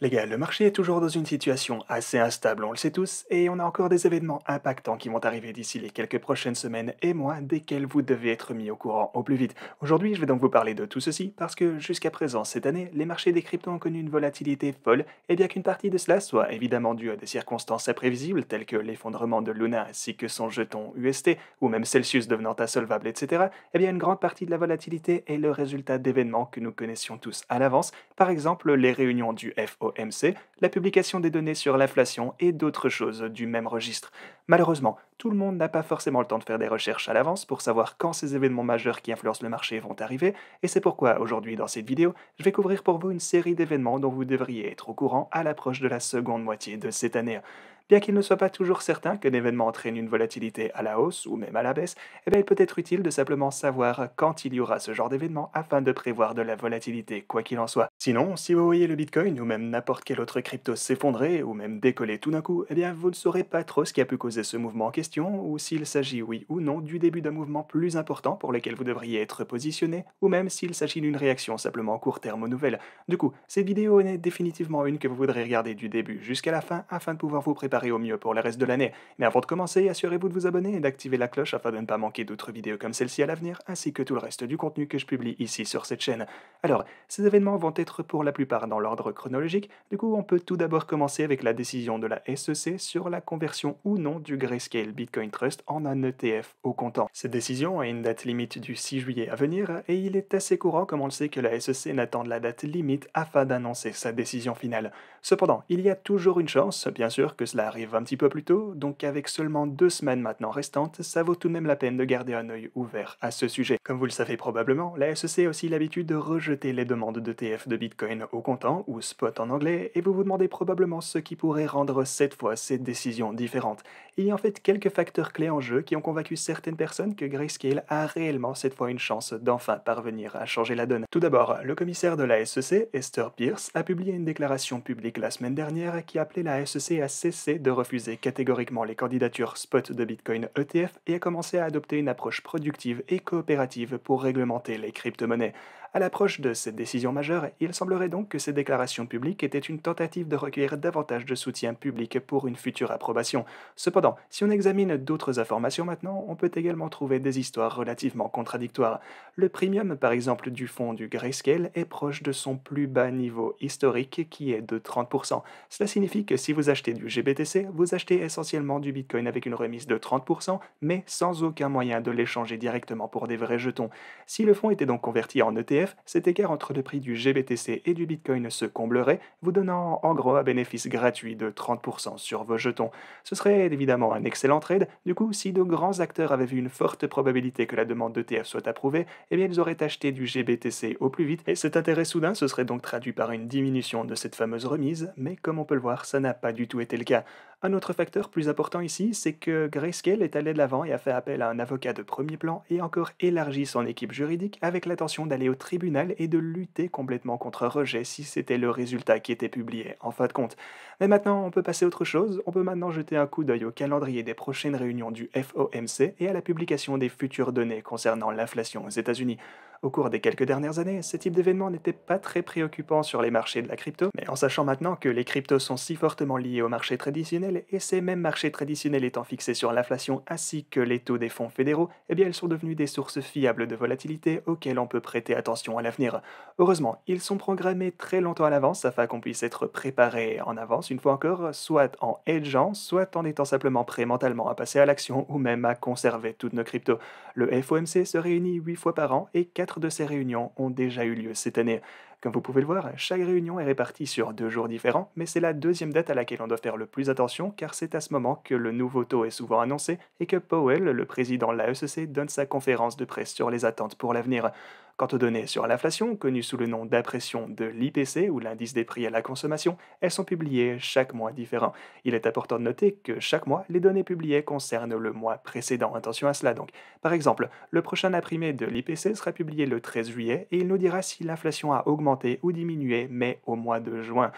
Les gars, le marché est toujours dans une situation assez instable, on le sait tous, et on a encore des événements impactants qui vont arriver d'ici les quelques prochaines semaines et mois, desquels vous devez être mis au courant au plus vite. Aujourd'hui, je vais donc vous parler de tout ceci, parce que jusqu'à présent, cette année, les marchés des cryptos ont connu une volatilité folle, et bien qu'une partie de cela soit évidemment due à des circonstances imprévisibles, telles que l'effondrement de Luna ainsi que son jeton UST, ou même Celsius devenant insolvable, etc., eh bien une grande partie de la volatilité est le résultat d'événements que nous connaissions tous à l'avance, par exemple les réunions du FO MC, la publication des données sur l'inflation et d'autres choses du même registre. Malheureusement, tout le monde n'a pas forcément le temps de faire des recherches à l'avance pour savoir quand ces événements majeurs qui influencent le marché vont arriver, et c'est pourquoi aujourd'hui dans cette vidéo, je vais couvrir pour vous une série d'événements dont vous devriez être au courant à l'approche de la seconde moitié de cette année bien qu'il ne soit pas toujours certain qu'un événement entraîne une volatilité à la hausse ou même à la baisse, eh bien, il peut être utile de simplement savoir quand il y aura ce genre d'événement afin de prévoir de la volatilité, quoi qu'il en soit. Sinon, si vous voyez le Bitcoin ou même n'importe quelle autre crypto s'effondrer ou même décoller tout d'un coup, eh bien, vous ne saurez pas trop ce qui a pu causer ce mouvement en question ou s'il s'agit, oui ou non, du début d'un mouvement plus important pour lequel vous devriez être positionné ou même s'il s'agit d'une réaction simplement court terme aux nouvelles. Du coup, cette vidéo en est définitivement une que vous voudrez regarder du début jusqu'à la fin afin de pouvoir vous préparer préparer au mieux pour le reste de l'année. Mais avant de commencer, assurez-vous de vous abonner et d'activer la cloche afin de ne pas manquer d'autres vidéos comme celle-ci à l'avenir, ainsi que tout le reste du contenu que je publie ici sur cette chaîne. Alors, ces événements vont être pour la plupart dans l'ordre chronologique, du coup on peut tout d'abord commencer avec la décision de la SEC sur la conversion ou non du Grayscale Bitcoin Trust en un ETF au comptant. Cette décision a une date limite du 6 juillet à venir et il est assez courant comme on le sait que la SEC n'attend la date limite afin d'annoncer sa décision finale. Cependant, il y a toujours une chance, bien sûr, que cela arrive un petit peu plus tôt, donc avec seulement deux semaines maintenant restantes, ça vaut tout de même la peine de garder un œil ouvert à ce sujet. Comme vous le savez probablement, la SEC a aussi l'habitude de rejeter les demandes d'ETF de Bitcoin au comptant, ou spot en anglais, et vous vous demandez probablement ce qui pourrait rendre cette fois cette décision différente. Il y a en fait quelques facteurs clés en jeu qui ont convaincu certaines personnes que Grayscale a réellement cette fois une chance d'enfin parvenir à changer la donne. Tout d'abord, le commissaire de la SEC, Esther Pierce, a publié une déclaration publique la semaine dernière qui appelait la SEC à cesser de refuser catégoriquement les candidatures spot de Bitcoin ETF et a commencé à adopter une approche productive et coopérative pour réglementer les crypto-monnaies, à l'approche de cette décision majeure, il semblerait donc que ces déclarations publiques étaient une tentative de recueillir davantage de soutien public pour une future approbation. Cependant, si on examine d'autres informations maintenant, on peut également trouver des histoires relativement contradictoires. Le premium, par exemple, du fonds du grayscale est proche de son plus bas niveau historique qui est de 30%. Cela signifie que si vous achetez du GBTC, vous achetez essentiellement du Bitcoin avec une remise de 30%, mais sans aucun moyen de l'échanger directement pour des vrais jetons. Si le fonds était donc converti en ETF, cet écart entre le prix du GBTC et du Bitcoin se comblerait, vous donnant en gros un bénéfice gratuit de 30% sur vos jetons. Ce serait évidemment un excellent trade, du coup si de grands acteurs avaient vu une forte probabilité que la demande d'ETF soit approuvée, eh bien ils auraient acheté du GBTC au plus vite, et cet intérêt soudain se serait donc traduit par une diminution de cette fameuse remise, mais comme on peut le voir, ça n'a pas du tout été le cas. Un autre facteur plus important ici, c'est que Grayscale est allé de l'avant et a fait appel à un avocat de premier plan et encore élargi son équipe juridique avec l'intention d'aller au tribunal et de lutter complètement contre rejet si c'était le résultat qui était publié en fin de compte. Mais maintenant, on peut passer à autre chose, on peut maintenant jeter un coup d'œil au calendrier des prochaines réunions du FOMC et à la publication des futures données concernant l'inflation aux États-Unis. Au cours des quelques dernières années, ce type d'événement n'était pas très préoccupant sur les marchés de la crypto, mais en sachant maintenant que les cryptos sont si fortement liés aux marchés traditionnels, et ces mêmes marchés traditionnels étant fixés sur l'inflation ainsi que les taux des fonds fédéraux, eh bien elles sont devenues des sources fiables de volatilité auxquelles on peut prêter attention à l'avenir. Heureusement, ils sont programmés très longtemps à l'avance afin qu'on puisse être préparé en avance une fois encore, soit en hedgeant, soit en étant simplement prêt mentalement à passer à l'action ou même à conserver toutes nos cryptos. Le FOMC se réunit 8 fois par an et 4 de ces réunions ont déjà eu lieu cette année. Comme vous pouvez le voir, chaque réunion est répartie sur deux jours différents, mais c'est la deuxième date à laquelle on doit faire le plus attention car c'est à ce moment que le nouveau taux est souvent annoncé et que Powell, le président de la e donne sa conférence de presse sur les attentes pour l'avenir. Quant aux données sur l'inflation, connues sous le nom d'impression de l'IPC ou l'indice des prix à la consommation, elles sont publiées chaque mois différent. Il est important de noter que chaque mois, les données publiées concernent le mois précédent. Attention à cela donc. Par exemple, le prochain imprimé de l'IPC sera publié le 13 juillet et il nous dira si l'inflation a augmenté ou diminué, mais au mois de juin.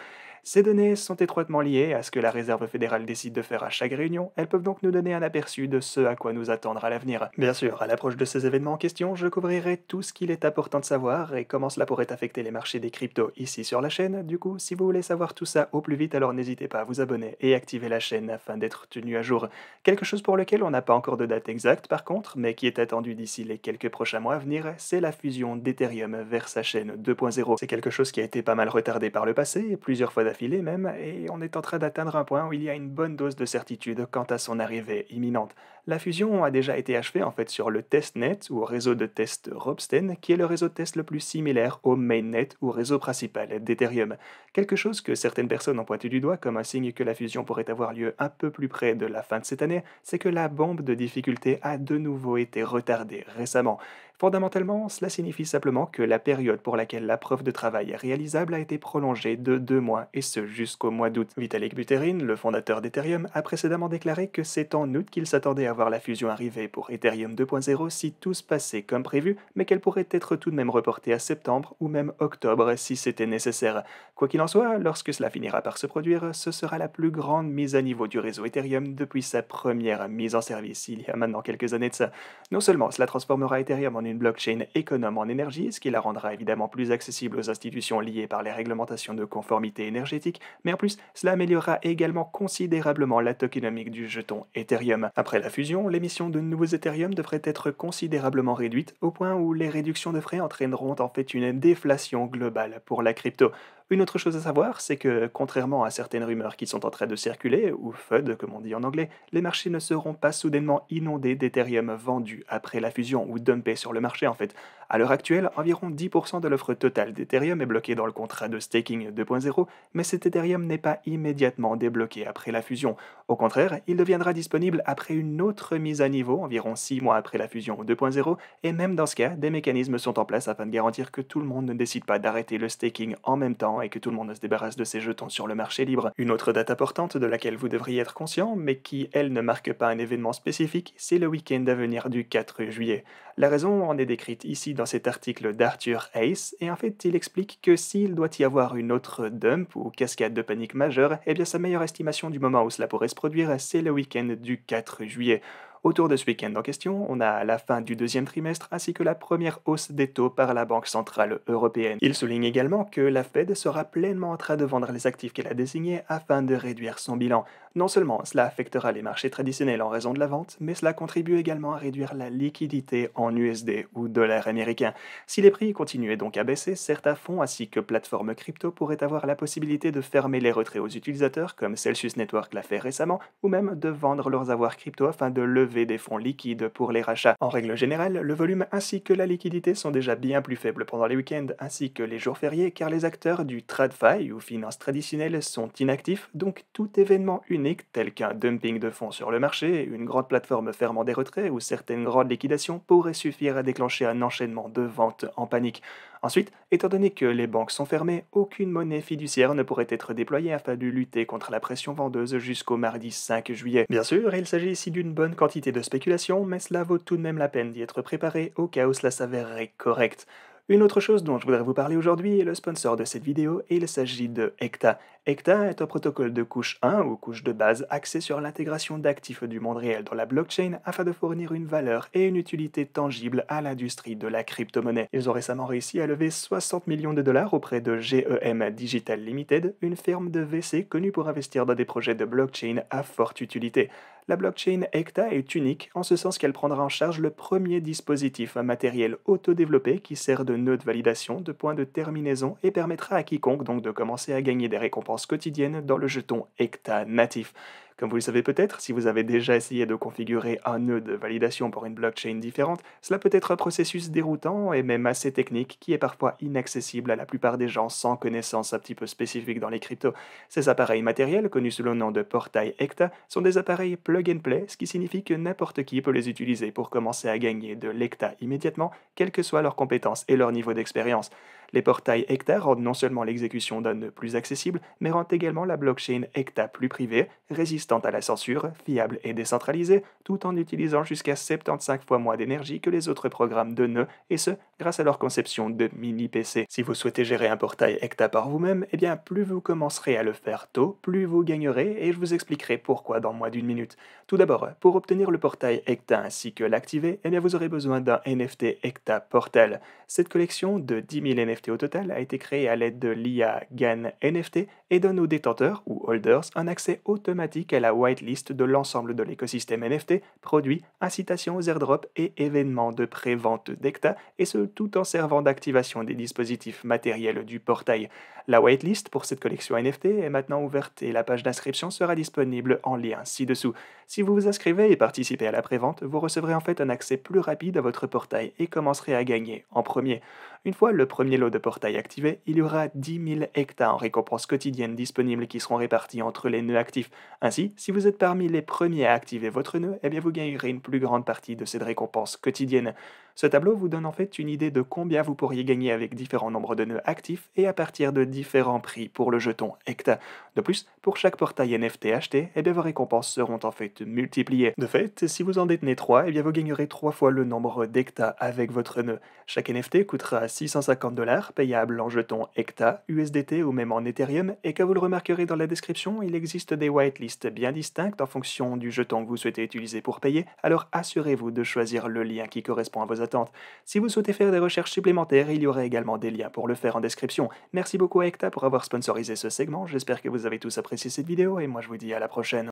Ces données sont étroitement liées à ce que la Réserve fédérale décide de faire à chaque réunion, elles peuvent donc nous donner un aperçu de ce à quoi nous attendre à l'avenir. Bien sûr, à l'approche de ces événements en question, je couvrirai tout ce qu'il est important de savoir et comment cela pourrait affecter les marchés des cryptos ici sur la chaîne. Du coup, si vous voulez savoir tout ça au plus vite, alors n'hésitez pas à vous abonner et activer la chaîne afin d'être tenu à jour. Quelque chose pour lequel on n'a pas encore de date exacte par contre, mais qui est attendu d'ici les quelques prochains mois à venir, c'est la fusion d'Ethereum vers sa chaîne 2.0. C'est quelque chose qui a été pas mal retardé par le passé plusieurs fois même, et on est en train d'atteindre un point où il y a une bonne dose de certitude quant à son arrivée imminente. La fusion a déjà été achevée en fait sur le testnet ou réseau de test Robsten, qui est le réseau de test le plus similaire au mainnet ou réseau principal d'Ethereum. Quelque chose que certaines personnes ont pointé du doigt comme un signe que la fusion pourrait avoir lieu un peu plus près de la fin de cette année, c'est que la bombe de difficulté a de nouveau été retardée récemment. Fondamentalement, cela signifie simplement que la période pour laquelle la preuve de travail est réalisable a été prolongée de deux mois, et ce jusqu'au mois d'août. Vitalik Buterin, le fondateur d'Ethereum, a précédemment déclaré que c'est en août qu'il s'attendait à voir la fusion arriver pour Ethereum 2.0 si tout se passait comme prévu, mais qu'elle pourrait être tout de même reportée à septembre ou même octobre si c'était nécessaire. Quoi qu'il en soit, lorsque cela finira par se produire, ce sera la plus grande mise à niveau du réseau Ethereum depuis sa première mise en service il y a maintenant quelques années de ça. Non seulement cela transformera Ethereum en une blockchain économe en énergie, ce qui la rendra évidemment plus accessible aux institutions liées par les réglementations de conformité énergétique, mais en plus, cela améliorera également considérablement la tokenomique du jeton Ethereum. Après la fusion, l'émission de nouveaux Ethereum devrait être considérablement réduite, au point où les réductions de frais entraîneront en fait une déflation globale pour la crypto. Une autre chose à savoir, c'est que, contrairement à certaines rumeurs qui sont en train de circuler, ou FUD comme on dit en anglais, les marchés ne seront pas soudainement inondés d'Ethereum vendus après la fusion ou dumpés sur le marché en fait, à l'heure actuelle, environ 10% de l'offre totale d'Ethereum est bloquée dans le contrat de staking 2.0, mais cet Ethereum n'est pas immédiatement débloqué après la fusion. Au contraire, il deviendra disponible après une autre mise à niveau, environ 6 mois après la fusion 2.0, et même dans ce cas, des mécanismes sont en place afin de garantir que tout le monde ne décide pas d'arrêter le staking en même temps et que tout le monde ne se débarrasse de ses jetons sur le marché libre. Une autre date importante de laquelle vous devriez être conscient, mais qui, elle, ne marque pas un événement spécifique, c'est le week-end à venir du 4 juillet. La raison en est décrite ici dans cet article d'Arthur Ace, et en fait il explique que s'il doit y avoir une autre dump ou cascade de panique majeure, eh bien sa meilleure estimation du moment où cela pourrait se produire, c'est le week-end du 4 juillet. Autour de ce week-end en question, on a la fin du deuxième trimestre ainsi que la première hausse des taux par la Banque Centrale Européenne. Il souligne également que la Fed sera pleinement en train de vendre les actifs qu'elle a désignés afin de réduire son bilan. Non seulement cela affectera les marchés traditionnels en raison de la vente, mais cela contribue également à réduire la liquidité en USD ou dollars américains. Si les prix continuaient donc à baisser, certains fonds ainsi que plateformes crypto pourraient avoir la possibilité de fermer les retraits aux utilisateurs comme Celsius Network l'a fait récemment, ou même de vendre leurs avoirs crypto afin de lever des fonds liquides pour les rachats. En règle générale, le volume ainsi que la liquidité sont déjà bien plus faibles pendant les week-ends ainsi que les jours fériés car les acteurs du TradFi ou finance traditionnelle sont inactifs, donc tout événement unique tel qu'un dumping de fonds sur le marché, une grande plateforme fermant des retraits ou certaines grandes liquidations pourrait suffire à déclencher un enchaînement de ventes en panique. Ensuite, étant donné que les banques sont fermées, aucune monnaie fiduciaire ne pourrait être déployée afin de lutter contre la pression vendeuse jusqu'au mardi 5 juillet. Bien sûr, il s'agit ici d'une bonne quantité de spéculation, mais cela vaut tout de même la peine d'y être préparé au cas où cela s'avérerait correct. Une autre chose dont je voudrais vous parler aujourd'hui est le sponsor de cette vidéo et il s'agit de Hecta. ECTA est un protocole de couche 1 ou couche de base axé sur l'intégration d'actifs du monde réel dans la blockchain afin de fournir une valeur et une utilité tangible à l'industrie de la crypto-monnaie. Ils ont récemment réussi à lever 60 millions de dollars auprès de GEM Digital Limited, une firme de VC connue pour investir dans des projets de blockchain à forte utilité. La blockchain ECTA est unique en ce sens qu'elle prendra en charge le premier dispositif matériel autodéveloppé qui sert de nœud de validation, de point de terminaison et permettra à quiconque donc de commencer à gagner des récompenses quotidienne dans le jeton Ecta natif. Comme vous le savez peut-être, si vous avez déjà essayé de configurer un nœud de validation pour une blockchain différente, cela peut être un processus déroutant et même assez technique qui est parfois inaccessible à la plupart des gens sans connaissance un petit peu spécifique dans les cryptos. Ces appareils matériels, connus sous le nom de portail Ecta, sont des appareils plug and play, ce qui signifie que n'importe qui peut les utiliser pour commencer à gagner de l'Ecta immédiatement, quelles que soient leurs compétences et leur niveau d'expérience. Les portails HECTA rendent non seulement l'exécution d'un nœud plus accessible, mais rendent également la blockchain HECTA plus privée, résistante à la censure, fiable et décentralisée, tout en utilisant jusqu'à 75 fois moins d'énergie que les autres programmes de nœuds, et ce, grâce à leur conception de mini-PC. Si vous souhaitez gérer un portail HECTA par vous-même, eh bien plus vous commencerez à le faire tôt, plus vous gagnerez, et je vous expliquerai pourquoi dans moins d'une minute. Tout d'abord, pour obtenir le portail HECTA ainsi que l'activer, eh bien vous aurez besoin d'un NFT HECTA Portal. Cette collection de 10 000 NFT NFT au total a été créé à l'aide de l'IA GAN NFT et donne aux détenteurs ou holders un accès automatique à la whitelist de l'ensemble de l'écosystème NFT, produits, incitations aux airdrops et événements de pré-vente d'ECTA, et ce tout en servant d'activation des dispositifs matériels du portail. La whitelist pour cette collection NFT est maintenant ouverte et la page d'inscription sera disponible en lien ci-dessous. Si vous vous inscrivez et participez à la pré-vente, vous recevrez en fait un accès plus rapide à votre portail et commencerez à gagner en premier. Une fois le premier lot de portail activé, il y aura 10 000 hectares en récompenses quotidiennes disponibles qui seront répartis entre les nœuds actifs. Ainsi, si vous êtes parmi les premiers à activer votre nœud, eh bien vous gagnerez une plus grande partie de cette récompense quotidienne. Ce tableau vous donne en fait une idée de combien vous pourriez gagner avec différents nombres de nœuds actifs et à partir de différents prix pour le jeton hecta. De plus, pour chaque portail NFT acheté, eh vos récompenses seront en fait multipliées. De fait, si vous en détenez 3, eh bien vous gagnerez 3 fois le nombre d'hectares avec votre nœud. Chaque NFT coûtera 650 dollars payable en jeton ECTA, USDT ou même en Ethereum, et comme vous le remarquerez dans la description, il existe des whitelists bien distinctes en fonction du jeton que vous souhaitez utiliser pour payer, alors assurez-vous de choisir le lien qui correspond à vos attentes. Si vous souhaitez faire des recherches supplémentaires, il y aurait également des liens pour le faire en description. Merci beaucoup à ECTA pour avoir sponsorisé ce segment, j'espère que vous avez tous apprécié cette vidéo, et moi je vous dis à la prochaine.